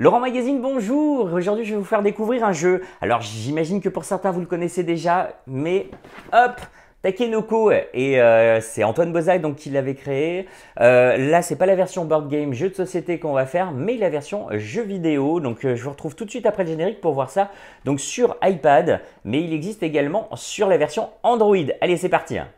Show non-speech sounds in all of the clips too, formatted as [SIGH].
Laurent Magazine, bonjour Aujourd'hui, je vais vous faire découvrir un jeu. Alors, j'imagine que pour certains, vous le connaissez déjà, mais hop Takenoko et euh, c'est Antoine bozaï donc qui l'avait créé. Euh, là c'est pas la version board game jeu de société qu'on va faire, mais la version jeu vidéo. Donc euh, je vous retrouve tout de suite après le générique pour voir ça. Donc sur iPad, mais il existe également sur la version Android. Allez c'est parti. Hein.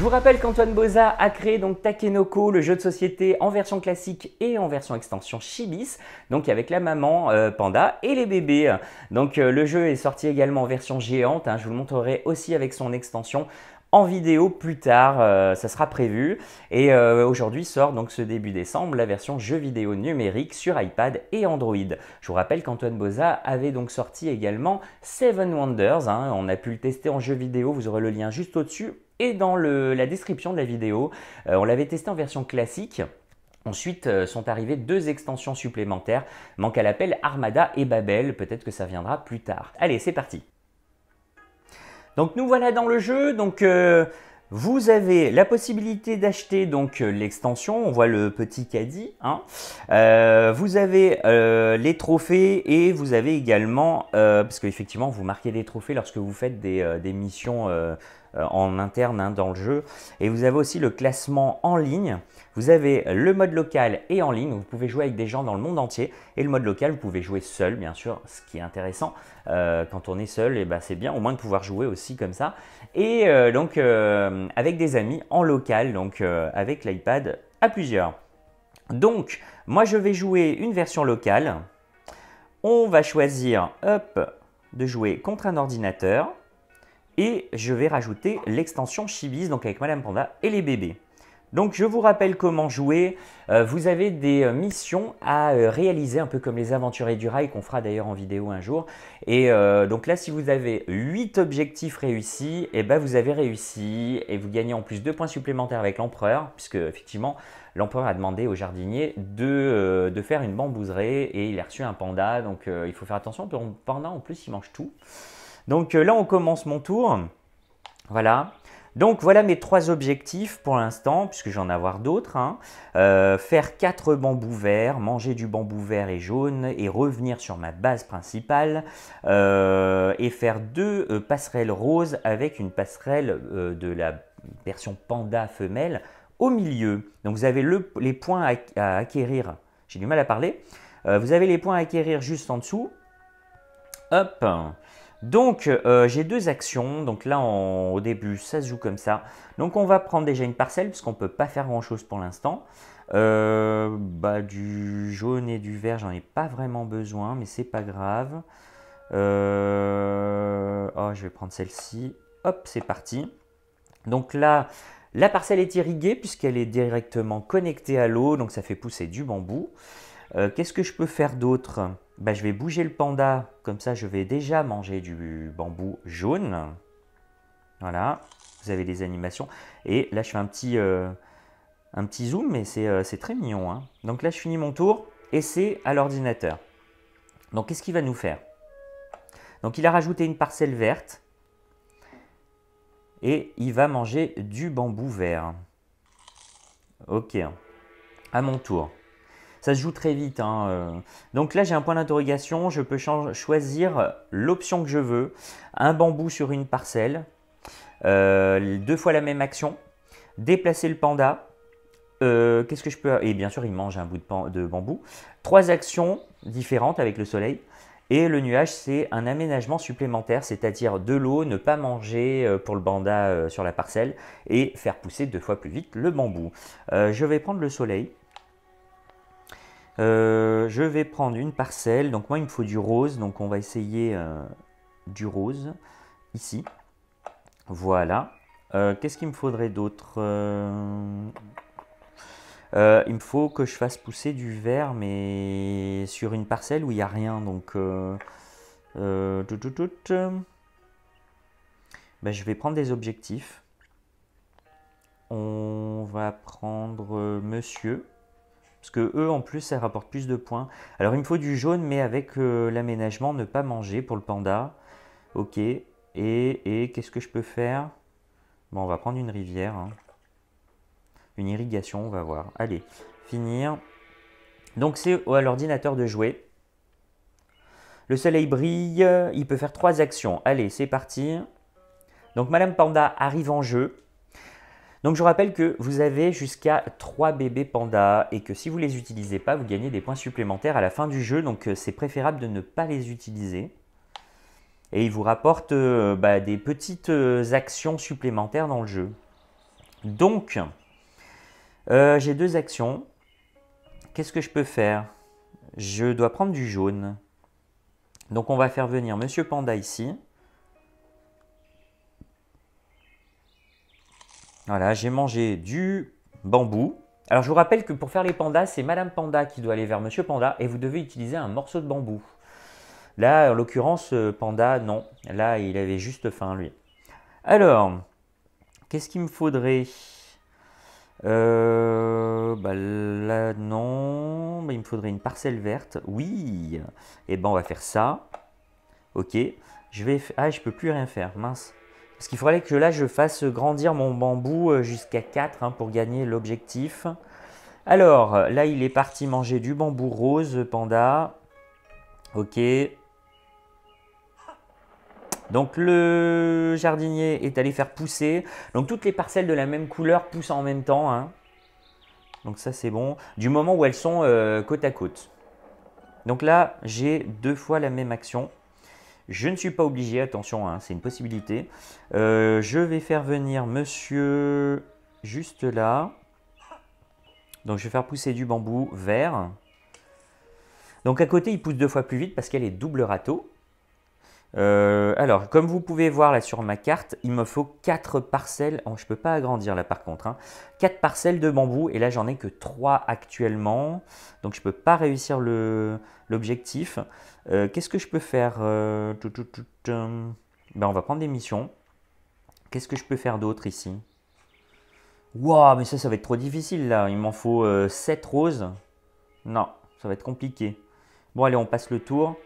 Je vous rappelle qu'Antoine Boza a créé donc Takenoko, le jeu de société en version classique et en version extension Chibis, donc avec la maman euh, panda et les bébés. Donc euh, le jeu est sorti également en version géante, hein. je vous le montrerai aussi avec son extension en vidéo plus tard, euh, ça sera prévu. Et euh, aujourd'hui sort donc ce début décembre la version jeu vidéo numérique sur iPad et Android. Je vous rappelle qu'Antoine Boza avait donc sorti également Seven Wonders. Hein. on a pu le tester en jeu vidéo, vous aurez le lien juste au-dessus et dans la description de la vidéo. Euh, on l'avait testé en version classique. Ensuite sont arrivées deux extensions supplémentaires, manque à l'appel Armada et Babel, peut-être que ça viendra plus tard. Allez, c'est parti donc nous voilà dans le jeu. Donc euh, vous avez la possibilité d'acheter donc euh, l'extension. On voit le petit caddie. Hein. Euh, vous avez les trophées et vous avez également parce qu'effectivement vous marquez des trophées lorsque vous faites des, des missions euh, en interne hein, dans le jeu. Et vous avez aussi le classement en ligne. Vous avez le mode local et en ligne, vous pouvez jouer avec des gens dans le monde entier. Et le mode local, vous pouvez jouer seul, bien sûr, ce qui est intéressant. Euh, quand on est seul, et eh ben, c'est bien au moins de pouvoir jouer aussi comme ça. Et euh, donc avec des amis en local, donc avec l'iPad à plusieurs. Donc, moi je vais jouer une version locale. On va choisir, hop, de jouer contre un ordinateur. Et je vais rajouter l'extension Chibis, donc avec Madame Panda et les bébés. Donc je vous rappelle comment jouer. Euh, vous avez des euh, missions à euh, réaliser, un peu comme les aventuriers du rail qu'on fera d'ailleurs en vidéo un jour. Et donc là, si vous avez 8 objectifs réussis, et eh ben vous avez réussi et vous gagnez en plus 2 points supplémentaires avec l'empereur, puisque effectivement l'empereur a demandé au jardinier de, de, faire une bambouserie et il a reçu un panda. Donc il faut faire attention, le panda en plus il mange tout. Donc euh, là, on commence mon tour. Voilà. Donc voilà mes trois objectifs pour l'instant, puisque j'en avoir d'autres. Hein. Euh, faire quatre bambous verts, manger du bambou vert et jaune et revenir sur ma base principale. Euh, et faire deux passerelles roses avec une passerelle de la version panda femelle au milieu. Donc vous avez les points à, à acquérir. J'ai du mal à parler. vous avez les points à acquérir juste en dessous. Hop donc, euh, j'ai deux actions. Donc là, au début, ça se joue comme ça. Donc, on va prendre déjà une parcelle puisqu'on ne peut pas faire grand-chose pour l'instant. Euh, bah, du jaune et du vert, j'en ai pas vraiment besoin, mais c'est pas grave. Euh, oh, je vais prendre celle-ci. Hop, c'est parti. Donc là, la parcelle est irriguée puisqu'elle est directement connectée à l'eau, donc ça fait pousser du bambou. Euh, qu'est-ce que je peux faire d'autre bah, Je vais bouger le panda, comme ça je vais déjà manger du bambou jaune. Voilà, vous avez des animations. Et là je fais un petit, euh, zoom, mais c'est euh, très mignon. Hein. Donc là je finis mon tour, et c'est à l'ordinateur. Donc qu'est-ce qu'il va nous faire Donc il a rajouté une parcelle verte, et il va manger du bambou vert. Ok, à mon tour. Ça se joue très vite. Hein, euh. Donc là, j'ai un point d'interrogation. Je peux choisir euh, l'option que je veux. Un bambou sur une parcelle. Euh, deux fois la même action. Déplacer le panda. Qu'est-ce que je peux... Et bien sûr, il mange un bout de, bambou. Trois actions différentes avec le soleil. Et le nuage, c'est un aménagement supplémentaire, c'est-à-dire de l'eau, ne pas manger pour le panda sur la parcelle et faire pousser deux fois plus vite le bambou. je vais prendre le soleil. Euh, je vais prendre une parcelle. Donc moi, il me faut du rose. Donc on va essayer euh, du rose ici. Voilà. Euh, qu'est-ce qu'il me faudrait d'autre Il me faut que je fasse pousser du vert, mais sur une parcelle où il n'y a rien. Donc... Tout, tout, tout. Ben, je vais prendre des objectifs. On va prendre monsieur parce que eux en plus ça rapporte plus de points. Alors il me faut du jaune mais avec euh, l'aménagement ne pas manger pour le panda. Ok, et, et qu'est-ce que je peux faire Bon on va prendre une rivière, hein. une irrigation on va voir. Allez, finir. Donc c'est à l'ordinateur de jouer. Le soleil brille, il peut faire trois actions. Allez c'est parti. Donc Madame Panda arrive en jeu. Donc je rappelle que vous avez jusqu'à 3 bébés panda et que si vous ne les utilisez pas, vous gagnez des points supplémentaires à la fin du jeu, donc euh, c'est préférable de ne pas les utiliser. Et ils vous rapportent euh, bah, des petites euh, actions supplémentaires dans le jeu. Donc, j'ai deux actions. Qu'est-ce que je peux faire Je dois prendre du jaune. Donc on va faire venir Monsieur Panda ici. Voilà, j'ai mangé du bambou. Alors je vous rappelle que pour faire les pandas, c'est Madame Panda qui doit aller vers Monsieur Panda et vous devez utiliser un morceau de bambou. Là, en l'occurrence, euh, Panda, non. Là, il avait juste faim, lui. Alors, qu'est-ce qu'il me faudrait euh, bah là, non. Bah, il me faudrait une parcelle verte. Oui. Et eh ben, on va faire ça. Ok. Je vais. Ah, je peux plus rien faire. Mince. Parce qu'il faudrait que là, je fasse grandir mon bambou euh, jusqu'à 4 hein, pour gagner l'objectif. Alors, là, il est parti manger du bambou rose, panda. Ok. Donc le jardinier est allé faire pousser. Donc toutes les parcelles de la même couleur poussent en même temps. Hein. Donc ça c'est bon. Du moment où elles sont euh, côte à côte. Donc là j'ai deux fois la même action. Je ne suis pas obligé, attention, hein, c'est une possibilité. Euh, je vais faire venir monsieur juste là. Donc je vais faire pousser du bambou vert. Donc à côté, il pousse deux fois plus vite parce qu'elle est double râteau. Euh, alors, comme vous pouvez voir là sur ma carte, il me faut 4 parcelles. Oh, je ne peux pas agrandir là par contre. 4 hein. parcelles de bambou et là j'en ai que 3 actuellement. Donc je ne peux pas réussir l'objectif. Euh, qu'est-ce que je peux faire euh, ben, On va prendre des missions. Qu'est-ce que je peux faire d'autre ici Waouh, mais ça, ça va être trop difficile là. Il m'en faut 7 roses. Non, ça va être compliqué. Bon, allez, on passe le tour.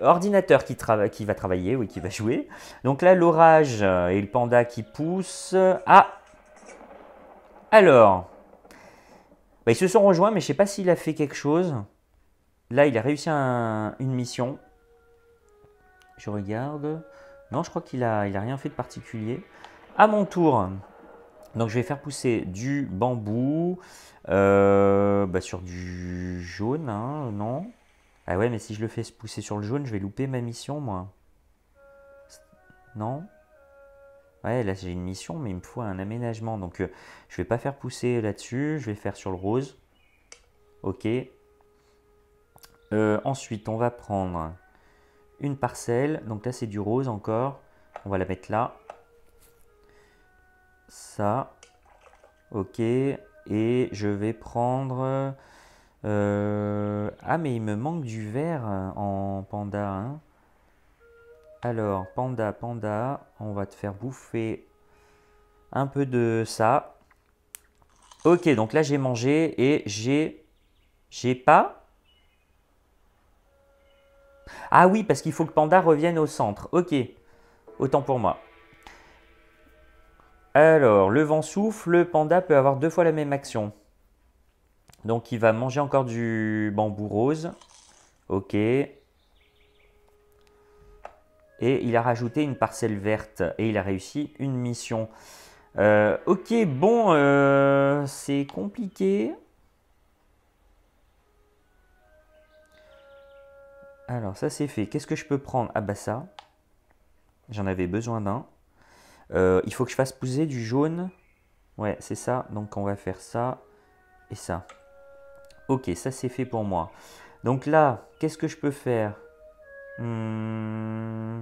Ordinateur qui, qui, va travailler, oui, qui va jouer. Donc là, l'orage euh, et le panda qui poussent. Ah Alors bah, Ils se sont rejoints, mais je ne sais pas s'il a fait quelque chose. Là, il a réussi une mission. Je regarde. Non, je crois qu'il a, il a rien fait de particulier. À mon tour, donc je vais faire pousser du bambou euh, bah, sur du jaune, hein, non ah ouais, mais si je le fais pousser sur le jaune, je vais louper ma mission, moi. Non Ouais, là j'ai une mission, mais il me faut un aménagement. Donc euh, je vais pas faire pousser là-dessus, je vais faire sur le rose. Ok. Euh, ensuite, on va prendre une parcelle. Donc là c'est du rose encore. On va la mettre là. Ça. Ok. Et je vais prendre... Euh, ah, mais il me manque du verre euh, en panda. Hein. Alors, panda, panda, on va te faire bouffer un peu de ça. Ok, donc là j'ai mangé et j'ai... J'ai pas... Ah oui, parce qu'il faut que panda revienne au centre. Ok, autant pour moi. Alors, le vent souffle, le panda peut avoir deux fois la même action. Donc il va manger encore du bambou rose. Ok. Et il a rajouté une parcelle verte. Et il a réussi une mission. Euh, ok, bon, euh, c'est compliqué. Alors ça c'est fait. Qu'est-ce que je peux prendre Ah bah ça. J'en avais besoin d'un. Euh, il faut que je fasse pousser du jaune. Ouais, c'est ça. Donc on va faire ça et ça. Ok, ça c'est fait pour moi. Donc là, qu'est-ce que je peux faire hmm.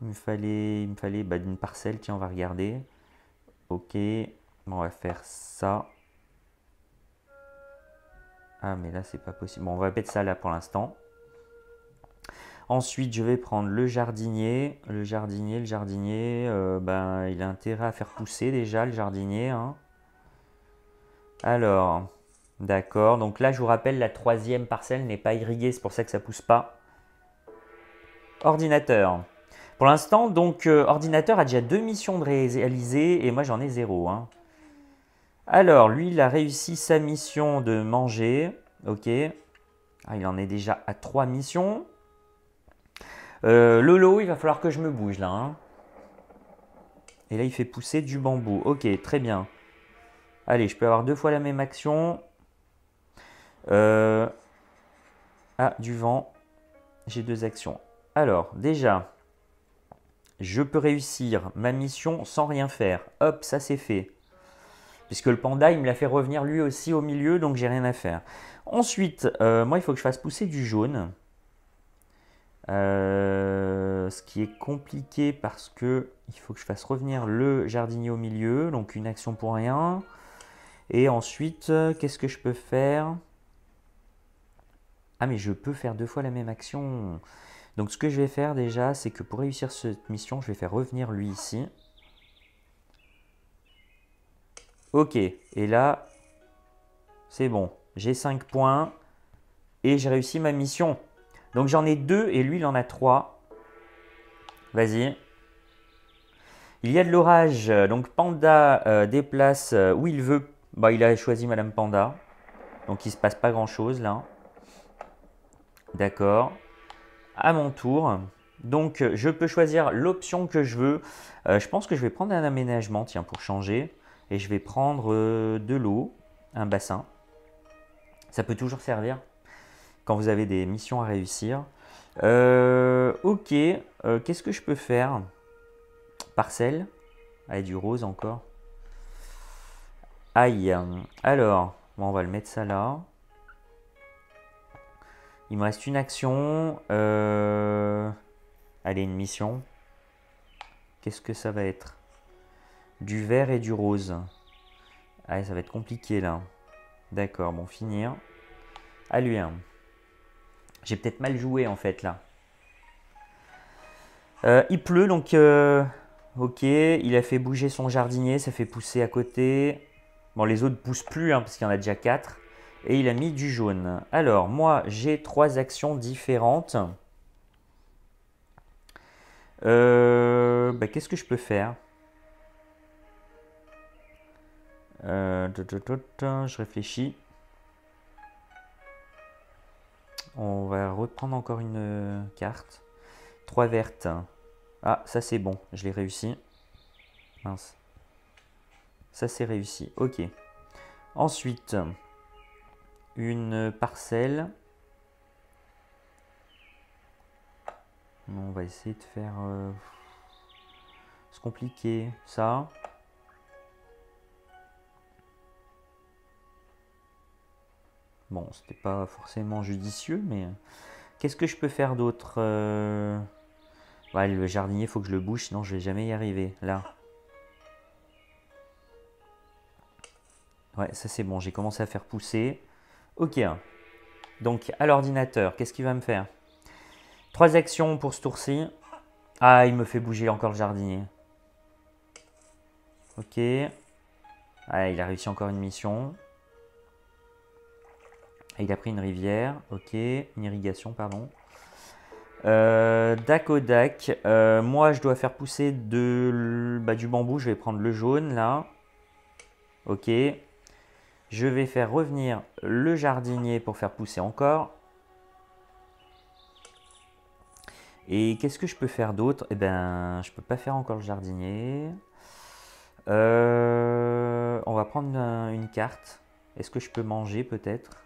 Il me fallait, il fallait bah, une parcelle, tiens, on va regarder. Ok, on va faire ça. Ah, mais là, c'est pas possible. Bon, on va mettre ça là pour l'instant. Ensuite, je vais prendre le jardinier. Le jardinier, le jardinier, euh, ben, il a intérêt à faire pousser déjà le jardinier. Hein. Alors, D'accord, donc là je vous rappelle, la troisième parcelle n'est pas irriguée, c'est pour ça que ça ne pousse pas. Ordinateur. Pour l'instant, donc, euh, ordinateur a déjà deux missions de réaliser et moi j'en ai zéro. Hein. Alors, lui, il a réussi sa mission de manger. Ok. Ah, il en est déjà à trois missions. Euh, Lolo, il va falloir que je me bouge là. Hein. Et là, il fait pousser du bambou. Ok, très bien. Allez, je peux avoir deux fois la même action. Euh, ah, du vent. J'ai deux actions. Alors, déjà, je peux réussir ma mission sans rien faire. Hop, ça c'est fait. Puisque le panda, il me l'a fait revenir lui aussi au milieu, donc j'ai rien à faire. Ensuite, euh, moi, il faut que je fasse pousser du jaune. Euh, ce qui est compliqué parce que il faut que je fasse revenir le jardinier au milieu, donc une action pour rien. Et ensuite, qu'est-ce que je peux faire ah mais je peux faire deux fois la même action. Donc ce que je vais faire déjà, c'est que pour réussir cette mission, je vais faire revenir lui ici. Ok, et là, c'est bon. J'ai 5 points et j'ai réussi ma mission. Donc j'en ai deux et lui, il en a trois. Vas-y. Il y a de l'orage. Donc Panda euh, déplace euh, où il veut. Bah, il a choisi Madame Panda. Donc il ne se passe pas grand-chose là. D'accord À mon tour. Donc, euh, je peux choisir l'option que je veux. Euh, je pense que je vais prendre un aménagement, tiens, pour changer. Et je vais prendre euh, de l'eau, un bassin. Ça peut toujours servir quand vous avez des missions à réussir. ok, qu'est-ce que je peux faire Parcelle. Avec ah, du rose encore. Aïe. Alors, on va le mettre ça là. Il me reste une action. Euh, allez, une mission. Qu'est-ce que ça va être Du vert et du rose. Ah, ça va être compliqué là. D'accord, bon, finir. À lui. J'ai peut-être mal joué en fait là. Euh, il pleut donc. Euh, ok, il a fait bouger son jardinier, ça fait pousser à côté. Bon, les autres ne poussent plus hein, parce qu'il y en a déjà quatre et il a mis du jaune. Alors, moi, j'ai trois actions différentes. Euh, bah, qu'est-ce que je peux faire euh, Je réfléchis. On va reprendre encore une carte. Trois vertes. Ah, ça c'est bon, je l'ai réussi. Mince. Ça c'est réussi, ok. Ensuite, une parcelle. On va essayer de faire... Euh, se compliquer compliqué, ça. Bon, c'était pas forcément judicieux, mais... Qu'est-ce que je peux faire d'autre euh? Le jardinier, faut que je le bouche, sinon je vais jamais y arriver. Là. Ouais, ça c'est bon, j'ai commencé à faire pousser. Ok. Donc, à l'ordinateur, qu'est-ce qu'il va me faire Trois actions pour ce tour-ci. Ah, il me fait bouger encore le jardin. Ok. Ah, il a réussi encore une mission. il a pris une rivière. Ok. Une irrigation, pardon. Euh, Dakodak, euh, moi, je dois faire pousser de, bah, du bambou. Je vais prendre le jaune, là. Ok. Je vais faire revenir le jardinier pour faire pousser encore. Et qu'est-ce que je peux faire d'autre Eh bien, je peux pas faire encore le jardinier. Euh, on va prendre une carte. Est-ce que je peux manger peut-être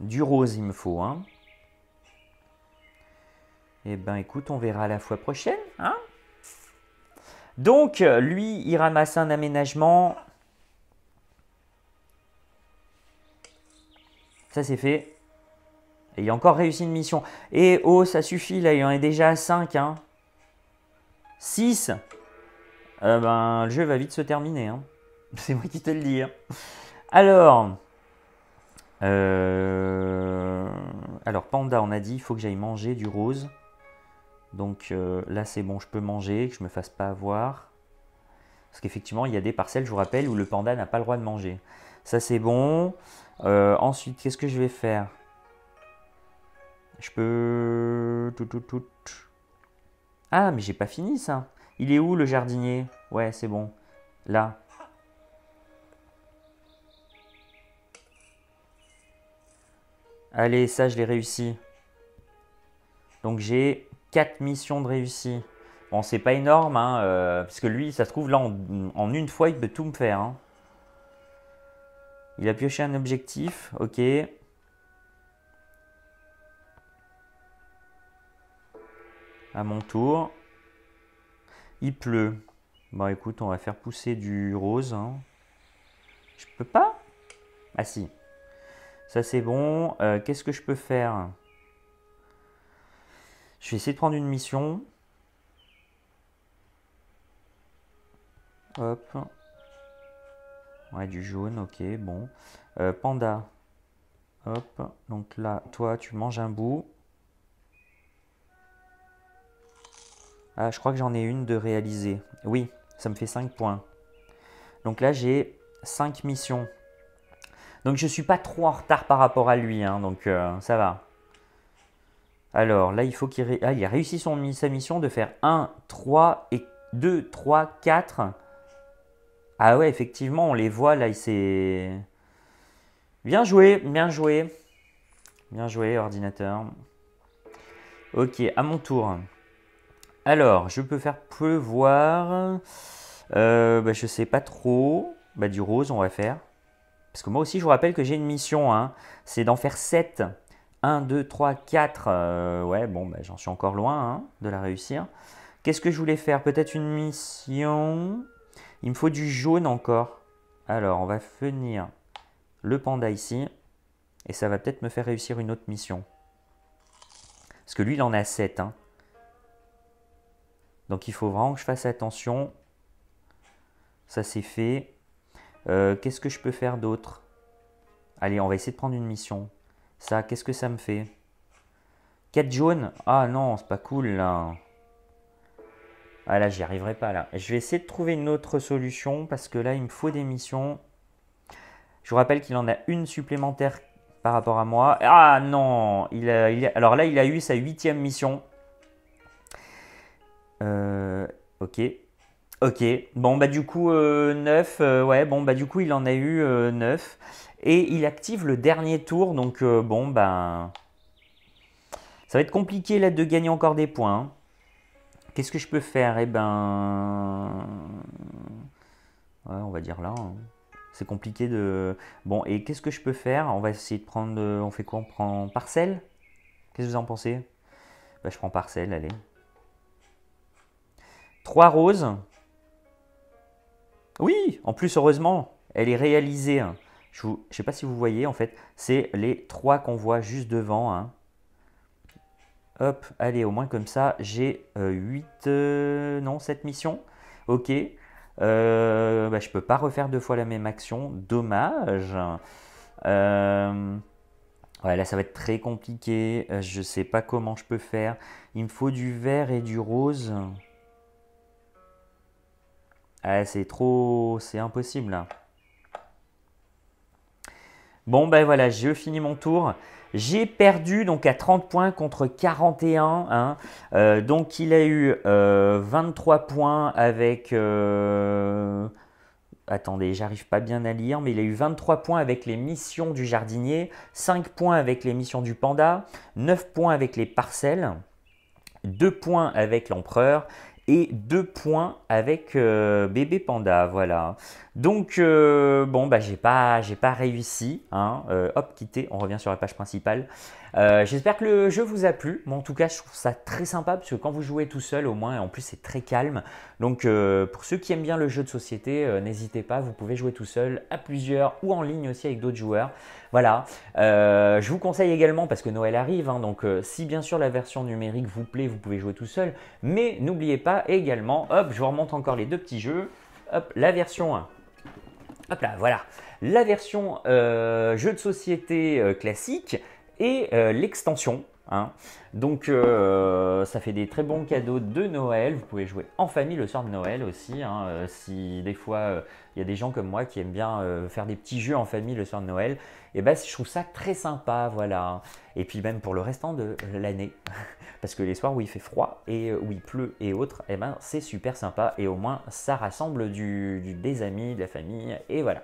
Du rose, il me faut. Hein eh ben écoute, on verra la fois prochaine. Hein. Donc, lui, il ramasse un aménagement. Ça, c'est fait. Et il a encore réussi une mission. Et oh, ça suffit, là, il en est déjà à 5. Hein. 6. Euh, ben, le jeu va vite se terminer. Hein. [LAUGHS] C'est moi qui te le dis. Hein. Alors. Euh, alors, Panda, on a dit, il faut que j'aille manger du rose. Donc euh, là, c'est bon, je peux manger, que je ne me fasse pas avoir. Parce qu'effectivement, il y a des parcelles, je vous rappelle, où le panda n'a pas le droit de manger. Ça, c'est bon. Euh, ensuite, qu'est-ce que je vais faire Je peux... Tout, tout, tout. Ah, mais j'ai pas fini, ça. Il est où, le jardinier Ouais, c'est bon. Là. Allez, ça, je l'ai réussi. Donc, j'ai 4 missions de réussi. Bon, c'est pas énorme, hein, euh, parce que lui, ça se trouve, là, en une fois, il peut tout me faire. Hein. Il a pioché un objectif, ok. À mon tour. Il pleut. Bon, écoute, on va faire pousser du rose. Hein. Je peux pas Ah si. Ça, c'est bon. Euh, qu'est-ce que je peux faire Je vais essayer de prendre une mission. Hop. Ouais, du jaune, ok, bon. Euh, panda. Hop, donc là, toi, tu manges un bout. Ah, je crois que j'en ai une de réaliser. Oui, ça me fait 5 points. Donc là, j'ai 5 missions. Donc je ne suis pas trop en retard par rapport à lui, hein, donc euh, ça va. Alors là, il faut qu'il ré... ah, a réussi sa mission de faire 1, 3 et 2, 3, 4. Ah ouais, effectivement, on les voit là, il s'est... Bien joué, bien joué. Bien joué, ordinateur. Ok, à mon tour. Alors, je peux faire pleuvoir. Euh, bah, je sais pas trop. Bah, du rose, on va faire. Parce que moi aussi, je vous rappelle que j'ai une mission. Hein. C'est d'en faire 7. 1, 2, 3, 4. ouais, bon, bah, j'en suis encore loin hein, de la réussir. Qu'est-ce que je voulais faire Peut-être une mission. Il me faut du jaune encore. Alors, on va finir le panda ici. Et ça va peut-être me faire réussir une autre mission. Parce que lui, il en a 7. Hein. Donc, il faut vraiment que je fasse attention. Ça, c'est fait. Euh, qu'est-ce que je peux faire d'autre Allez, on va essayer de prendre une mission. Ça, qu'est-ce que ça me fait 4 jaunes Ah non, c'est pas cool, là. Ah là, j'y arriverai pas là. Je vais essayer de trouver une autre solution parce que là, il me faut des missions. Je vous rappelle qu'il en a une supplémentaire par rapport à moi. Ah non il, Alors là, il a eu sa huitième mission. Euh, ok. Ok. Bon, bah du coup, euh, 9. Euh, ouais, bon, bah du coup, il en a eu 9. Euh, Et il active le dernier tour. Donc, bon, ben... Bah, ça va être compliqué là de gagner encore des points. Hein. Qu'est-ce que je peux faire Eh ben... Ouais, on va dire là. Hein. C'est compliqué de... Bon, et qu'est-ce que je peux faire On va essayer de prendre... Euh, on fait quoi On prend parcelle Qu'est-ce que vous en pensez bah, Je prends parcelle, allez. Trois roses. Oui, en plus, heureusement, elle est réalisée. Hein. Je ne sais pas si vous voyez, en fait, c'est les trois qu'on voit juste devant. Hein. Hop, allez, au moins comme ça, j'ai 8, euh, euh, non, 7 missions. Ok, euh, bah, je ne peux pas refaire deux fois la même action, dommage. Voilà, là, ça va être très compliqué, je ne sais pas comment je peux faire. Il me faut du vert et du rose. Ah, c'est trop, c'est impossible Bon, ben voilà, j'ai fini mon tour. J'ai perdu donc à 30 points contre 41. Hein. Euh, donc il a eu 23 euh, points avec... Euh, attendez, j'arrive pas bien à lire, mais il a eu 23 points avec les missions du jardinier, 5 points avec les missions du panda, 9 points avec les parcelles, 2 points avec l'empereur et deux points avec euh, bébé panda, voilà. Donc euh, bon bah j'ai pas j'ai pas réussi, hein. euh, hop quitter, on revient sur la page principale. Euh, j'espère que le jeu vous a plu. Moi, en tout cas, je trouve ça très sympa parce que quand vous jouez tout seul, au moins, en plus, c'est très calme. Donc, euh, pour ceux qui aiment bien le jeu de société, euh, n'hésitez pas. Vous pouvez jouer tout seul, à plusieurs ou en ligne aussi avec d'autres joueurs. Voilà. je vous conseille également parce que Noël arrive. Hein, donc, si bien sûr la version numérique vous plaît, vous pouvez jouer tout seul. Mais n'oubliez pas également, hop, je vous remonte encore les deux petits jeux. Hop, la version Hop là, voilà. La version jeu de société classique et euh, l'extension. Hein. Donc euh, ça fait des très bons cadeaux de Noël. Vous pouvez jouer en famille le soir de Noël aussi. Hein, euh, si des fois il y a des gens comme moi qui aiment bien faire des petits jeux en famille le soir de Noël, et eh ben, je trouve ça très sympa, voilà. Et puis même pour le restant de l'année, [LAUGHS] parce que les soirs où il fait froid et où il pleut et autres, et eh ben, c'est super sympa et au moins ça rassemble du, des amis, de la famille et voilà.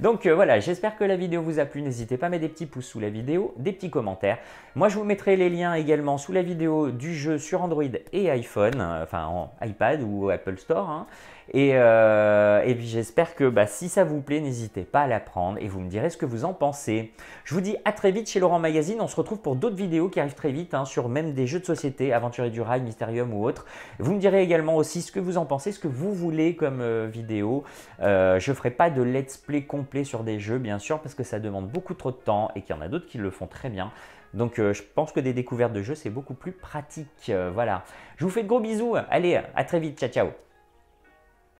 Donc euh, voilà, j'espère que la vidéo vous a plu. N'hésitez pas à mettre des petits pouces sous la vidéo, des petits commentaires. Moi, je vous mettrai les liens également sous la vidéo du jeu sur Android et iPhone, euh, enfin en iPad ou Apple Store. Hein. Euh, et, puis j'espère que bah, si ça vous plaît, n'hésitez pas à l'apprendre. et vous me direz ce que vous en pensez. Je vous dis à très vite chez Laurent Magazine. On se retrouve pour d'autres vidéos qui arrivent très vite hein, sur même des jeux de société, Aventurier du Rail, Mysterium ou autre. Vous me direz également aussi ce que vous en pensez, ce que vous voulez comme euh, vidéo. Euh, je ne ferai pas de let's play complet sur des jeux, bien sûr, parce que ça demande beaucoup trop de temps et qu'il y en a d'autres qui le font très bien. Donc je pense que des découvertes de jeux, c'est beaucoup plus pratique. voilà. Je vous fais de gros bisous. Allez, à très vite. Ciao, ciao.